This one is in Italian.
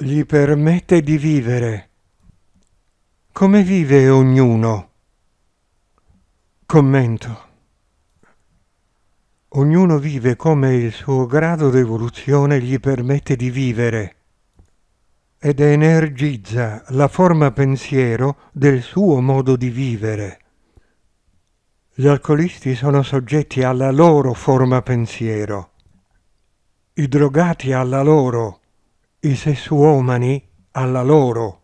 gli permette di vivere. Come vive ognuno? Commento. Ognuno vive come il suo grado di evoluzione gli permette di vivere ed energizza la forma pensiero del suo modo di vivere. Gli alcolisti sono soggetti alla loro forma pensiero, i drogati alla loro i sessuomani alla loro